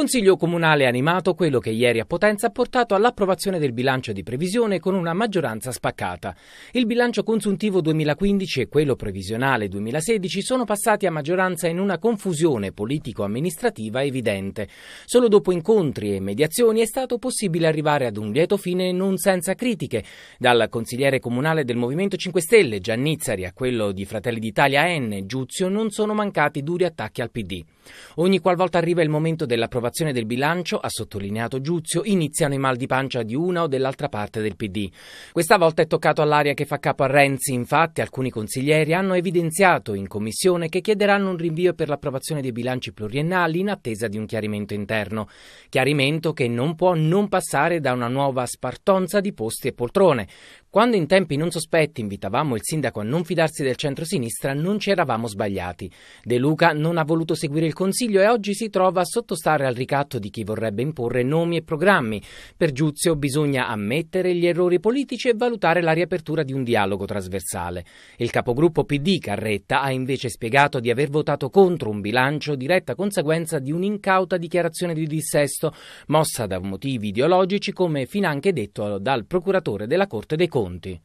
Consiglio Comunale animato quello che ieri a Potenza ha portato all'approvazione del bilancio di previsione con una maggioranza spaccata. Il bilancio consuntivo 2015 e quello previsionale 2016 sono passati a maggioranza in una confusione politico-amministrativa evidente. Solo dopo incontri e mediazioni è stato possibile arrivare ad un lieto fine non senza critiche, dal consigliere comunale del Movimento 5 Stelle Giannizzari a quello di Fratelli d'Italia N. Giuzio non sono mancati duri attacchi al PD. Ogni qualvolta arriva il momento dell'approvazione approvazione del bilancio, ha sottolineato Giuzio, iniziano i mal di pancia di una o dell'altra parte del PD. Questa volta è toccato all'area che fa capo a Renzi, infatti alcuni consiglieri hanno evidenziato in commissione che chiederanno un rinvio per l'approvazione dei bilanci pluriennali in attesa di un chiarimento interno. Chiarimento che non può non passare da una nuova spartonza di posti e poltrone. Quando in tempi non sospetti invitavamo il sindaco a non fidarsi del centro-sinistra, non ci eravamo sbagliati. De Luca non ha voluto seguire il consiglio e oggi si trova a sottostare al ricatto di chi vorrebbe imporre nomi e programmi. Per Giuzio bisogna ammettere gli errori politici e valutare la riapertura di un dialogo trasversale. Il capogruppo PD Carretta ha invece spiegato di aver votato contro un bilancio diretta conseguenza di un'incauta dichiarazione di dissesto, mossa da motivi ideologici come finanche detto dal procuratore della Corte dei Conti.